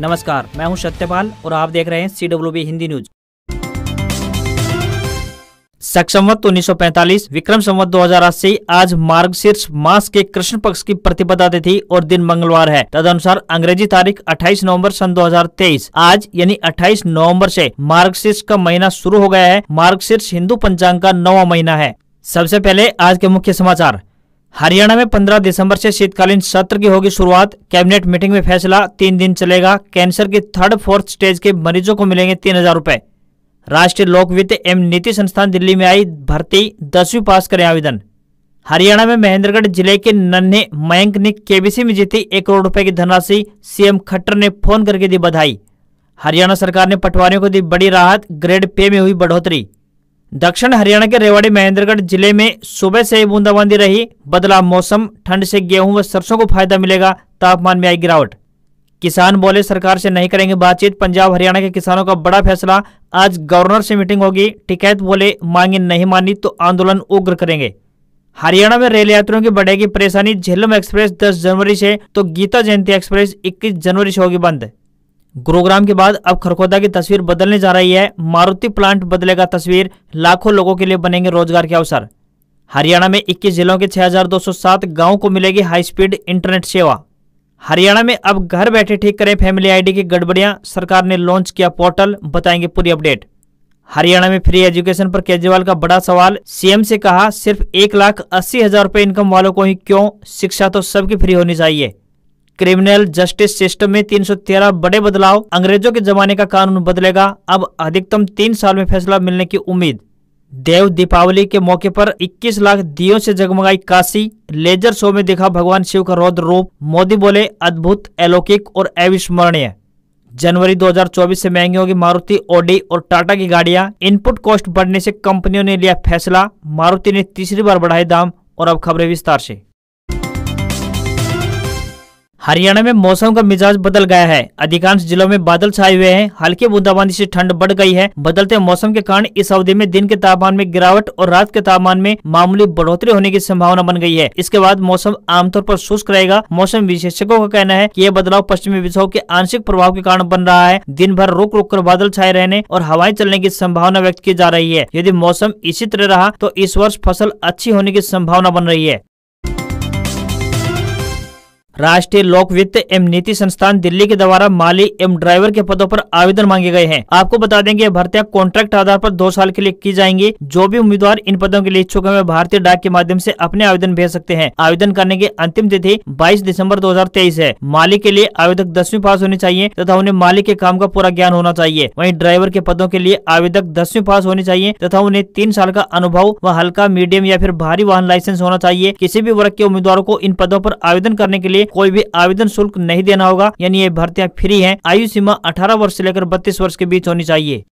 नमस्कार मैं हूं सत्यपाल और आप देख रहे हैं C W B Hindi news सक्षमवत उन्नीस सौ पैंतालीस विक्रम संवत दो हजार अस्सी आज मार्ग शीर्ष मास के कृष्ण पक्ष की प्रतिपदा तिथि और दिन मंगलवार है तदनुसार अंग्रेजी तारीख 28 नवंबर सन 2023 आज यानी 28 नवंबर से मार्ग शीर्ष का महीना शुरू हो गया है मार्ग शीर्ष हिंदू पंचांग का नवा महीना है सबसे पहले आज के मुख्य समाचार हरियाणा में 15 दिसंबर से शीतकालीन सत्र की होगी शुरुआत कैबिनेट मीटिंग में फैसला तीन दिन चलेगा कैंसर के थर्ड फोर्थ स्टेज के मरीजों को मिलेंगे तीन हजार रूपए राष्ट्रीय लोक वित्त एवं नीति संस्थान दिल्ली में आई भर्ती दसवीं पास करें आवेदन हरियाणा में महेंद्रगढ़ जिले के नन्हे मयंक ने केबीसी में जीती एक करोड़ रूपये की धनराशि सीएम खट्टर ने फोन करके दी बधाई हरियाणा सरकार ने पटवारियों को दी बड़ी राहत ग्रेड पे में हुई बढ़ोतरी दक्षिण हरियाणा के रेवाड़ी महेंद्रगढ़ जिले में सुबह से ही बूंदाबांदी रही बदलाव मौसम ठंड से गेहूं व सरसों को फायदा मिलेगा तापमान में आई गिरावट किसान बोले सरकार से नहीं करेंगे बातचीत पंजाब हरियाणा के किसानों का बड़ा फैसला आज गवर्नर से मीटिंग होगी टिकैत बोले मांगे नहीं मानी तो आंदोलन उग्र करेंगे हरियाणा में रेल यात्रियों की बढ़ेगी परेशानी झेलम एक्सप्रेस 10 जनवरी से तो गीता जयंती एक्सप्रेस 21 जनवरी से होगी बंद गुरुग्राम के बाद अब खरखोदा की तस्वीर बदलने जा रही है मारुति प्लांट बदलेगा तस्वीर लाखों लोगों के लिए बनेंगे रोजगार के अवसर हरियाणा में 21 जिलों के 6,207 गांवों को मिलेगी हाई स्पीड इंटरनेट सेवा हरियाणा में अब घर बैठे ठीक करें फैमिली आईडी की गड़बड़ियां सरकार ने लॉन्च किया पोर्टल बताएंगे पूरी अपडेट हरियाणा में फ्री एजुकेशन पर केजरीवाल का बड़ा सवाल सीएम से कहा सिर्फ एक लाख अस्सी हजार रूपए इनकम वालों को ही क्यों शिक्षा तो सबकी फ्री होनी चाहिए क्रिमिनल जस्टिस सिस्टम में 313 बड़े बदलाव अंग्रेजों के जमाने का कानून बदलेगा अब अधिकतम तीन साल में फैसला मिलने की उम्मीद देव दीपावली के मौके पर 21 लाख दियों से जगमगाई काशी लेजर शो में दिखा भगवान शिव का रौद्र रूप मोदी बोले अद्भुत अलौकिक और अविस्मरणीय जनवरी 2024 से महंगी होगी मारुति ओडी और टाटा की गाड़ियां इनपुट कॉस्ट बढ़ने से कंपनियों ने लिया फैसला मारुति ने तीसरी बार बढ़ाए दाम और अब खबरें विस्तार से हरियाणा में मौसम का मिजाज बदल गया है अधिकांश जिलों में बादल छाए हुए हैं हल्की बूंदाबांदी से ठंड बढ़ गई है बदलते मौसम के कारण इस अवधि में दिन के तापमान में गिरावट और रात के तापमान में मामूली बढ़ोतरी होने की संभावना बन गई है इसके बाद मौसम आमतौर पर शुष्क रहेगा मौसम विशेषज्ञों का कहना है की यह बदलाव पश्चिमी विक्षोभ के आंशिक प्रभाव के कारण बन रहा है दिन भर रुक रुक कर बादल छाए रहने और हवाएं चलने की संभावना व्यक्त की जा रही है यदि मौसम इसी तरह रहा तो इस वर्ष फसल अच्छी होने की संभावना बन रही है राष्ट्रीय लोक वित्त एवं नीति संस्थान दिल्ली के द्वारा माली एवं ड्राइवर के पदों पर आवेदन मांगे गए हैं आपको बता देंगे भर्तियां कॉन्ट्रैक्ट आधार पर दो साल के लिए की जाएंगी जो भी उम्मीदवार इन पदों के लिए इच्छुक है भारतीय डाक के माध्यम से अपने आवेदन भेज सकते हैं आवेदन करने की अंतिम तिथि बाईस दिसम्बर दो है माली के लिए आवेदक दसवीं पास होनी चाहिए तथा उन्हें माली के काम का पूरा ज्ञान होना चाहिए वही ड्राइवर के पदों के लिए आवेदक दसवीं पास होनी चाहिए तथा उन्हें तीन साल का अनुभव व हल्का मीडियम या फिर भारी वाहन लाइसेंस होना चाहिए किसी भी वर्ग के उम्मीदवारों को इन पदों आरोप आवेदन करने के लिए लिए कोई भी आवेदन शुल्क नहीं देना होगा यानी ये भर्तियाँ फ्री है आयु सीमा अठारह वर्ष से लेकर बत्तीस वर्ष के बीच होनी चाहिए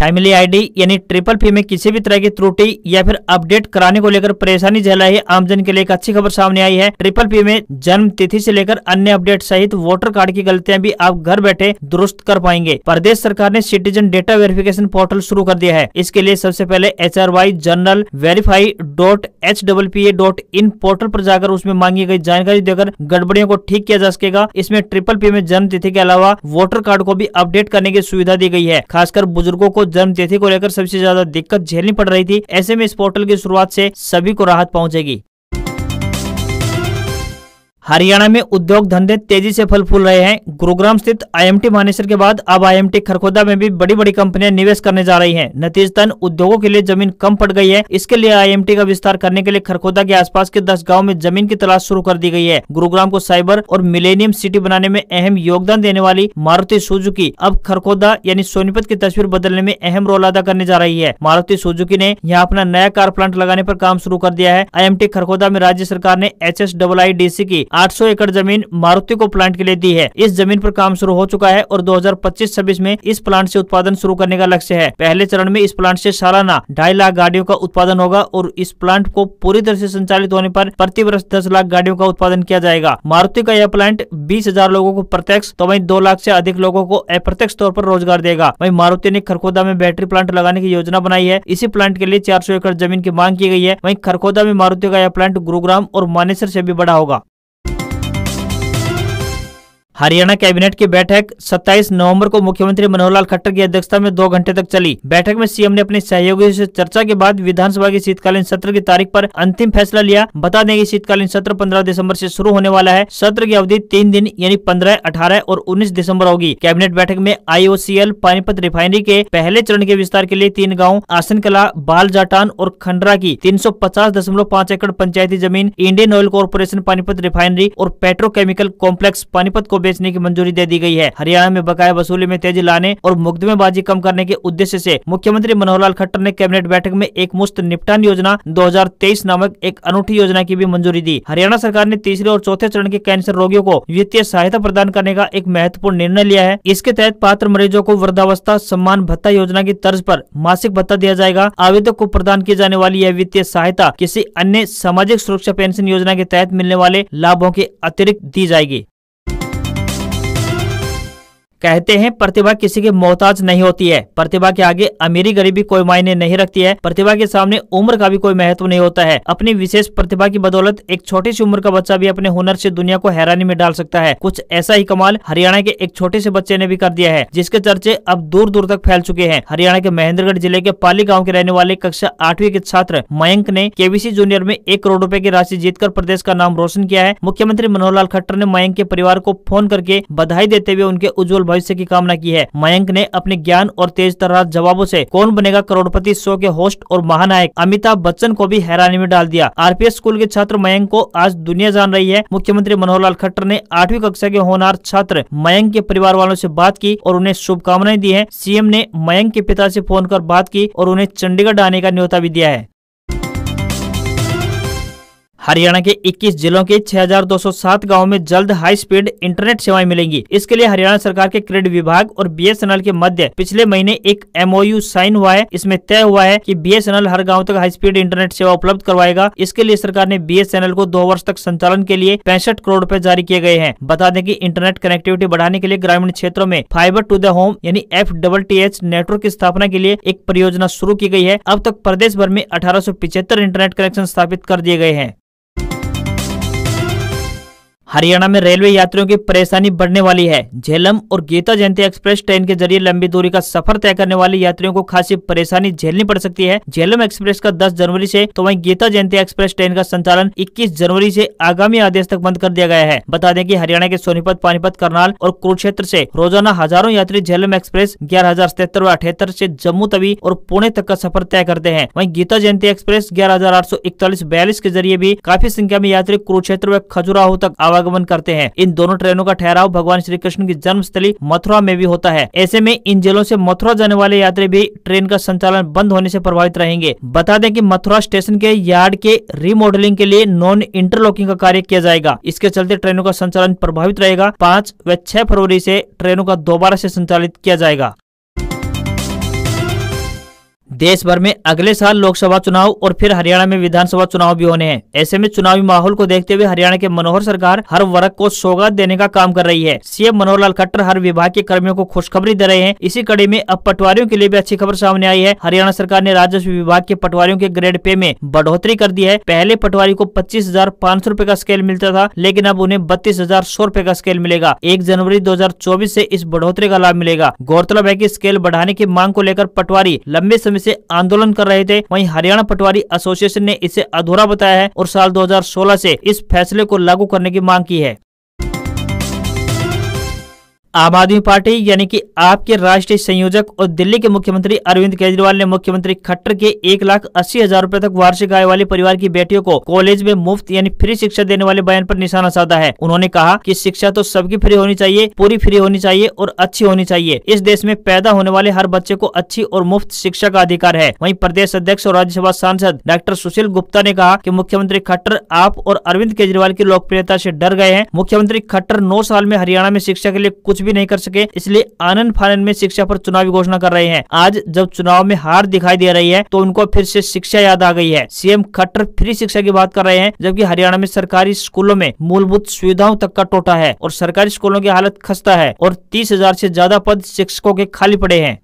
फैमिली आईडी यानी ट्रिपल फी में किसी भी तरह की त्रुटि या फिर अपडेट कराने को लेकर परेशानी झेल रही आमजन के लिए एक अच्छी खबर सामने आई है ट्रिपल फी में जन्म तिथि से लेकर अन्य अपडेट सहित वोटर कार्ड की गलतियां भी आप घर बैठे दुरुस्त कर पाएंगे प्रदेश सरकार ने सिटीजन डेटा वेरिफिकेशन पोर्टल शुरू कर दिया है इसके लिए सबसे पहले H R Y general verify dot H double P A dot in portal पर जाकर उसमें मांगी गई जानकारी देकर गड़बड़ियों को ठीक किया जा सकेगा इसमें ट्रिपल पी में जन्म तिथि के अलावा वोटर कार्ड को भी अपडेट करने की सुविधा दी गई है खासकर बुजुर्गों को तिथि को लेकर सबसे ज्यादा दिक्कत झेलनी पड़ रही थी ऐसे में इस पोर्टल की शुरुआत से सभी को राहत पहुंचेगी हरियाणा में उद्योग धंधे तेजी से फल फूल रहे हैं गुरुग्राम स्थित आईएमटी मानेसर के बाद अब आईएमटी खरखोदा में भी बड़ी बड़ी कंपनियां निवेश करने जा रही हैं। नतीजतन उद्योगों के लिए जमीन कम पड़ गई है इसके लिए आईएमटी का विस्तार करने के लिए खरखोदा के आसपास के 10 गांव में जमीन की तलाश शुरू कर दी गई है गुरुग्राम को साइबर और मिलेनियम सिटी बनाने में अहम योगदान देने वाली मारुति सुजुकी अब खरखोदा यानी सोनीपत की तस्वीर बदलने में अहम रोल अदा करने जा रही है मारुति सुजुकी ने यहाँ अपना नया कार प्लांट लगाने आरोप काम शुरू कर दिया है आई खरखोदा में राज्य सरकार ने एच एस की 800 एकड़ जमीन मारुति को प्लांट के लिए दी है इस जमीन पर काम शुरू हो चुका है और 2025-26 में इस प्लांट से उत्पादन शुरू करने का लक्ष्य है पहले चरण में इस प्लांट से सालाना ढाई लाख गाड़ियों का उत्पादन होगा और इस प्लांट को पूरी तरह ऐसी संचालित होने आरोप प्रति वर्ष दस लाख गाड़ियों का उत्पादन किया जाएगा मारुति का यह प्लांट बीस लोगों को प्रत्यक्ष तो वही दो लाख ऐसी अधिक लोगों को अप्रत्यक्ष तौर आरोप रोजगार देगा वही मारुति ने खरखोदा में बैटरी प्लांट लगाने की योजना बनाई है इसी प्लांट के लिए चार एकड़ जमीन की मांग की गई है वही खरखोदा में मारुति का यह प्लांट गुरुग्राम और मानेसर से भी बड़ा होगा हरियाणा कैबिनेट की बैठक 27 नवंबर को मुख्यमंत्री मनोहर लाल खट्टर की अध्यक्षता में दो घंटे तक चली बैठक में सीएम ने अपने सहयोगियों से चर्चा के बाद विधानसभा के शीतकालीन सत्र की तारीख पर अंतिम फैसला लिया बता दें कि शीतकालीन सत्र 15 दिसंबर से शुरू होने वाला है सत्र की अवधि तीन दिन यानी पंद्रह अठारह और उन्नीस दिसम्बर होगी कैबिनेट बैठक में आई पानीपत रिफाइनरी के पहले चरण के विस्तार के लिए तीन गाँव आसन कला बाल जाटान और खंडरा की तीन एकड़ पंचायती जमीन Indian oil corporation Panipat refinery और पेट्रोकेमिकल कॉम्प्लेक्स पानीपत को बेचने की मंजूरी दे दी गई है हरियाणा में बकाया वसूली में तेजी लाने और मुकदमेबाजी कम करने के उद्देश्य से मुख्यमंत्री मनोहर लाल खट्टर ने कैबिनेट बैठक में एक मुश्त निपटान योजना 2023 नामक एक अनूठी योजना की भी मंजूरी दी हरियाणा सरकार ने तीसरे और चौथे चरण के कैंसर रोगियों को वित्तीय सहायता प्रदान करने का एक महत्वपूर्ण निर्णय लिया है इसके तहत पात्र मरीजों को वृद्धावस्था सम्मान भत्ता योजना की तर्ज आरोप मासिक भत्ता दिया जाएगा आवेदक को प्रदान की जाने वाली यह वित्तीय सहायता किसी अन्य सामाजिक सुरक्षा पेंशन योजना के तहत मिलने वाले लाभों के अतिरिक्त दी जाएगी कहते हैं प्रतिभा किसी के मोहताज नहीं होती है प्रतिभा के आगे अमीरी गरीबी कोई मायने नहीं रखती है प्रतिभा के सामने उम्र का भी कोई महत्व नहीं होता है अपनी विशेष प्रतिभा की बदौलत एक छोटी सी उम्र का बच्चा भी अपने हुनर से दुनिया को हैरानी में डाल सकता है कुछ ऐसा ही कमाल हरियाणा के एक छोटे से बच्चे ने भी कर दिया है जिसके चर्चे अब दूर दूर तक फैल चुके हैं हरियाणा के महेंद्रगढ़ जिले के पाली गाँव के रहने वाले कक्षा आठवीं के छात्र मयंक ने केवीसी जूनियर में एक करोड़ रूपए की राशि जीतकर प्रदेश का नाम रोशन किया है मुख्यमंत्री मनोहर लाल खट्टर ने मयंक के परिवार को फोन करके बधाई देते हुए उनके उज्जवल भविष्य की कामना की है मयंक ने अपने ज्ञान और तेज तरह जवाबों ऐसी कौन बनेगा करोड़पति शो के होस्ट और महानायक अमिताभ बच्चन को भी हैरानी में डाल दिया आर स्कूल के छात्र मयंक को आज दुनिया जान रही है मुख्यमंत्री मनोहर लाल खट्टर ने आठवीं कक्षा के होनार छात्र मयंक के परिवार वालों ऐसी बात की और उन्हें शुभकामनाएं दी है सीएम ने मयंक के पिता से फोन कर बात की और उन्हें चंडीगढ़ आने का न्योता भी दिया है हरियाणा के 21 जिलों के 6,207 गांवों में जल्द हाई स्पीड इंटरनेट सेवाएं मिलेंगी इसके लिए हरियाणा सरकार के क्रेडिट विभाग और बीएसएनएल के मध्य पिछले महीने एक एमओयू साइन हुआ है इसमें तय हुआ है कि बीएसएनएल हर गांव तक हाई स्पीड इंटरनेट सेवा उपलब्ध करवाएगा इसके लिए सरकार ने बी को दो वर्ष तक संचालन के लिए पैंसठ करोड़ रूपए जारी किए गए हैं बता दें की इंटरनेट कनेक्टिविटी बढ़ाने के लिए ग्रामीण क्षेत्रों में फाइबर टू द होम यानी F double T H network की स्थापना के लिए एक परियोजना शुरू की गई है अब तक प्रदेश भर में अठारह इंटरनेट कनेक्शन स्थापित कर दिए गए हैं हरियाणा में रेलवे यात्रियों की परेशानी बढ़ने वाली है झेलम और गीता जयंती एक्सप्रेस ट्रेन के जरिए लंबी दूरी का सफर तय करने वाले यात्रियों को खासी परेशानी झेलनी पड़ सकती है झेलम एक्सप्रेस का 10 जनवरी से तो वहीं गीता जयंती एक्सप्रेस ट्रेन का संचालन 21 जनवरी से आगामी आदेश तक बंद कर दिया गया है बता दें की हरियाणा के सोनीपत पानीपत करनाल और कुरुक्षेत्र ऐसी रोजाना हजारों यात्री झेलम एक्सप्रेस ग्यारह हजार सतहत्तर व अठहत्तर ऐसी जम्मू तवी और पुणे तक का सफर तय करते हैं वही गीता जयंती एक्सप्रेस ग्यारह हजार आठ सौ इकतालीस बयालीस के जरिए भी काफी संख्या में यात्री कुरुक्षेत्र व खजुराहो तक आवा आवागमन करते हैं इन दोनों ट्रेनों का ठहराव भगवान श्री कृष्ण की जन्म स्थली मथुरा में भी होता है ऐसे में इन जिलों से मथुरा जाने वाले यात्री भी ट्रेन का संचालन बंद होने से प्रभावित रहेंगे बता दें कि मथुरा स्टेशन के यार्ड के रिमॉडलिंग के लिए नॉन इंटरलॉकिंग का कार्य किया जाएगा इसके चलते ट्रेनों का संचालन प्रभावित रहेगा पाँच व छह फरवरी ऐसी ट्रेनों का दोबारा ऐसी संचालित किया जाएगा देश भर में अगले साल लोकसभा चुनाव और फिर हरियाणा में विधानसभा चुनाव भी होने हैं ऐसे में चुनावी माहौल को देखते हुए हरियाणा के मनोहर सरकार हर वर्ग को सौगात देने का काम कर रही है सीएम मनोहर लाल खट्टर हर विभाग के कर्मियों को खुशखबरी दे रहे हैं इसी कड़ी में अब पटवारियों के लिए भी अच्छी खबर सामने आई है हरियाणा सरकार ने राजस्व विभाग के पटवारियों के ग्रेड पे में बढ़ोतरी कर दी है पहले पटवारी को पच्चीस हजार का स्केल मिलता था लेकिन अब उन्हें बत्तीस हजार का स्केल मिलेगा एक जनवरी दो हजार इस बढ़ोतरी का लाभ मिलेगा गौरतलब है की स्केल बढ़ाने की मांग को लेकर पटवारी लंबे समय में से आंदोलन कर रहे थे वहीं हरियाणा पटवारी एसोसिएशन ने इसे अधूरा बताया है और साल 2016 से इस फैसले को लागू करने की मांग की है आम आदमी पार्टी यानी कि आपके राष्ट्रीय संयोजक और दिल्ली के मुख्यमंत्री अरविंद केजरीवाल ने मुख्यमंत्री खट्टर के एक लाख अस्सी हजार रूपए तक वार्षिक आय वाले परिवार की बेटियों को कॉलेज में मुफ्त यानी फ्री शिक्षा देने वाले बयान पर निशाना साधा है उन्होंने कहा कि शिक्षा तो सबकी फ्री होनी चाहिए पूरी फ्री होनी चाहिए और अच्छी होनी चाहिए इस देश में पैदा होने वाले हर बच्चे को अच्छी और मुफ्त शिक्षा का अधिकार है वही प्रदेश अध्यक्ष और राज्यसभा सांसद डॉक्टर सुशील गुप्ता ने कहा की मुख्यमंत्री खट्टर आप और अरविंद केजरीवाल की लोकप्रियता ऐसी डर गए हैं मुख्यमंत्री खट्टर नौ साल में हरियाणा में शिक्षा के लिए कुछ भी नहीं कर सके इसलिए आनंद फानंद में शिक्षा पर चुनावी घोषणा कर रहे हैं आज जब चुनाव में हार दिखाई दे रही है तो उनको फिर से शिक्षा याद आ गई है सीएम खट्टर फ्री शिक्षा की बात कर रहे हैं जबकि हरियाणा में सरकारी स्कूलों में मूलभूत सुविधाओं तक का टोटा है और सरकारी स्कूलों की हालत खस्ता है और तीस हजार से ज्यादा पद शिक्षकों के खाली पड़े हैं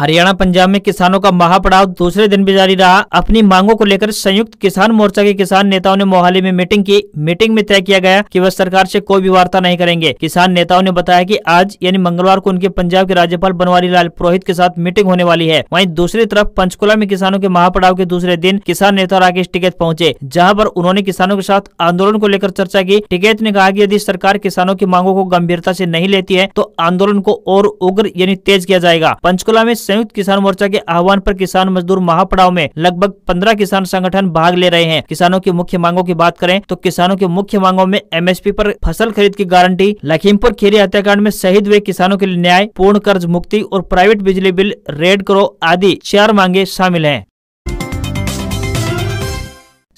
हरियाणा पंजाब में किसानों का महापड़ाव दूसरे दिन भी जारी रहा अपनी मांगों को लेकर संयुक्त किसान मोर्चा के किसान नेताओं ने मोहाली में मीटिंग की मीटिंग में तय किया गया कि वह सरकार से कोई भी वार्ता नहीं करेंगे किसान नेताओं ने बताया कि आज यानी मंगलवार को उनके पंजाब के राज्यपाल बनवारी लाल पुरोहित के साथ मीटिंग होने वाली है वही दूसरी तरफ पंचकुला में किसानों के महापड़ाव के दूसरे दिन किसान नेता राकेश टिकेत पहुँचे जहाँ पर उन्होंने किसानों के साथ आंदोलन को लेकर चर्चा की टिकेत ने कहा की यदि सरकार किसानों की मांगों को गंभीरता ऐसी नहीं लेती है तो आंदोलन को और उग्र यानी तेज किया जाएगा पंचकुला में संयुक्त किसान मोर्चा के आह्वान पर किसान मजदूर महापड़ाव में लगभग पंद्रह किसान संगठन भाग ले रहे हैं किसानों की मुख्य मांगों की बात करें तो किसानों की मुख्य मांगों में एमएसपी पर फसल खरीद की गारंटी लखीमपुर खीरी हत्याकांड में शहीद हुए किसानों के लिए न्याय पूर्ण कर्ज मुक्ति और प्राइवेट बिजली बिल रेड करो आदि चार मांगे शामिल है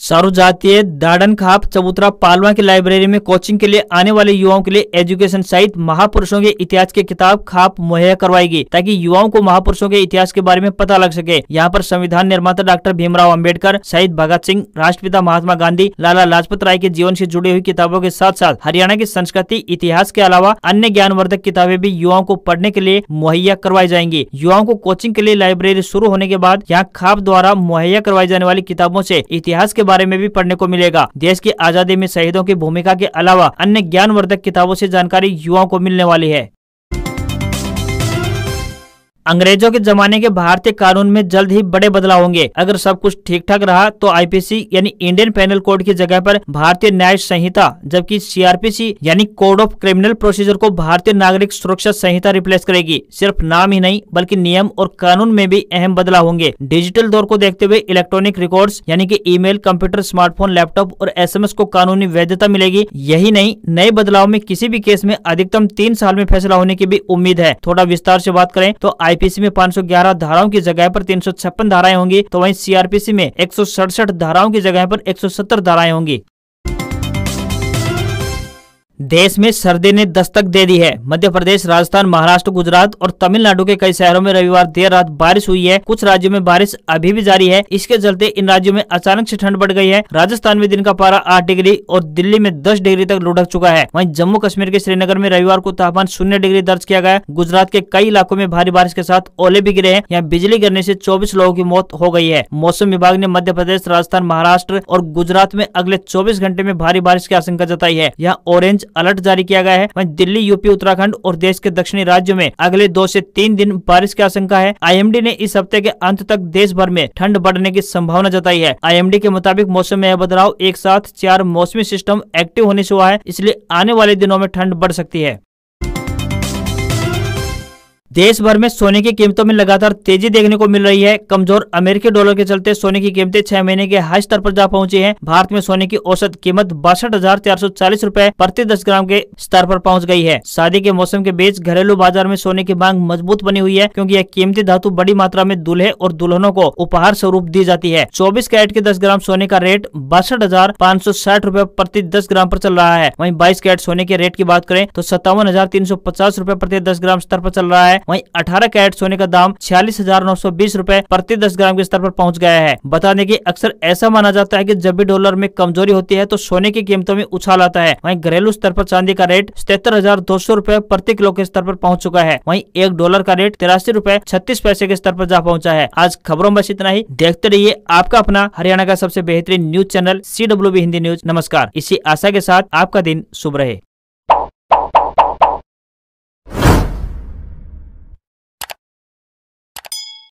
सारू जातीय दाडन खाप चबूतरा पालवा की लाइब्रेरी में कोचिंग के लिए आने वाले युवाओं के लिए एजुकेशन सहित महापुरुषों के इतिहास के किताब खाप मुहैया करवाएगी ताकि युवाओं को महापुरुषों के इतिहास के बारे में पता लग सके यहाँ पर संविधान निर्माता डॉक्टर भीमराव अम्बेडकर शहीद भगत सिंह राष्ट्रपिता महात्मा गांधी लाला लाजपत राय के जीवन ऐसी जुड़ी हुई किताबों के साथ साथ हरियाणा की संस्कृति इतिहास के अलावा अन्य ज्ञान किताबें भी युवाओं को पढ़ने के लिए मुहैया करवाई जाएंगी युवाओं को कोचिंग के लिए लाइब्रेरी शुरू होने के बाद यहाँ खाप द्वारा मुहैया करवाई जाने वाली किताबों ऐसी इतिहास के बारे में भी पढ़ने को मिलेगा देश की आजादी में शहीदों की भूमिका के अलावा अन्य ज्ञान किताबों ऐसी जानकारी युवाओं को मिलने वाली है अंग्रेजों के जमाने के भारतीय कानून में जल्द ही बड़े बदलाव होंगे अगर सब कुछ ठीक ठाक रहा तो आईपीसी यानी इंडियन पेनल कोड की जगह पर भारतीय न्याय संहिता जबकि सीआरपीसी यानी कोड ऑफ क्रिमिनल प्रोसीजर को भारतीय नागरिक सुरक्षा संहिता रिप्लेस करेगी सिर्फ नाम ही नहीं बल्कि नियम और कानून में भी अहम बदलाव होंगे डिजिटल दौर को देखते हुए इलेक्ट्रॉनिक रिकॉर्ड यानी की ईमेल कंप्यूटर स्मार्टफोन लैपटॉप और एस को कानूनी वैधता मिलेगी यही नहीं नए बदलाव में किसी भी केस में अधिकतम तीन साल में फैसला होने की भी उम्मीद है थोड़ा विस्तार ऐसी बात करें तो आईपीसी में 511 धाराओं की जगह पर 356 धाराएं होंगी तो वहीं सीआरपीसी में एक धाराओं की जगह पर 170 धाराएं होंगी देश में सर्दी ने दस्तक दे दी है मध्य प्रदेश राजस्थान महाराष्ट्र गुजरात और तमिलनाडु के कई शहरों में रविवार देर रात बारिश हुई है कुछ राज्यों में बारिश अभी भी जारी है इसके चलते इन राज्यों में अचानक से ठंड बढ़ गई है राजस्थान में दिन का पारा आठ डिग्री और दिल्ली में दस डिग्री तक लुढ़क चुका है वही जम्मू कश्मीर के श्रीनगर में रविवार को तापमान शून्य डिग्री दर्ज किया गया गुजरात के कई इलाकों में भारी बारिश के साथ ओले भी गिरे हैं यहाँ बिजली गिरने ऐसी चौबीस लोगों की मौत हो गयी है मौसम विभाग ने मध्य प्रदेश राजस्थान महाराष्ट्र और गुजरात में अगले चौबीस घंटे में भारी बारिश की आशंका जताई है यहाँ ऑरेंज अलर्ट जारी किया गया है वही दिल्ली यूपी उत्तराखंड और देश के दक्षिणी राज्यों में अगले दो से तीन दिन बारिश की आशंका है आईएमडी ने इस हफ्ते के अंत तक देश भर में ठंड बढ़ने की संभावना जताई है आईएमडी के मुताबिक मौसम में यह बदलाव एक साथ चार मौसमी सिस्टम एक्टिव होने से हुआ है इसलिए आने वाले दिनों में ठंड बढ़ सकती है देश भर में सोने की कीमतों में लगातार तेजी देखने को मिल रही है कमजोर अमेरिकी डॉलर के चलते सोने की कीमतें छह महीने के हाई स्तर पर जा पहुंची हैं। भारत में सोने की औसत कीमत बासठ हजार चार सौ चालीस रूपए प्रति दस ग्राम के स्तर पर पहुंच गई है शादी के मौसम के बीच घरेलू बाजार में सोने की मांग मजबूत बनी हुई है क्यूँकी यह कीमती धातु बड़ी मात्रा में दूल्हे और दुल्हनों को उपहार स्वरूप दी जाती है चौबीस कैरेट के दस ग्राम सोने का रेट बासठ हजार पाँच सौ साठ रूपए प्रति दस ग्राम आरोप चल रहा है वही बाईस कैरेट सोने के रेट की बात करें तो सत्तावन हजार तीन सौ पचास रूपए प्रति दस ग्राम स्तर आरोप चल रहा है वहीं अठारह कैरेट सोने का दाम छियालीस हजार नौ सौ बीस रूपए प्रति दस ग्राम के स्तर पर पहुंच गया है बता दें कि अक्सर ऐसा माना जाता है कि जब भी डॉलर में कमजोरी होती है तो सोने की कीमतों में उछाल आता है वहीं घरेलू स्तर पर चांदी का रेट सतर हजार दो सौ रूपए प्रति किलो के स्तर पर पहुँच चुका है वही एक डॉलर का रेट तिरासी रूपए छत्तीस पैसे के स्तर पर जा पहुंचा है आज खबरों में इतना ही देखते रहिए आपका अपना हरियाणा का सबसे बेहतरीन news channel C Hindi news नमस्कार इसी आशा के साथ आपका दिन शुभ रहे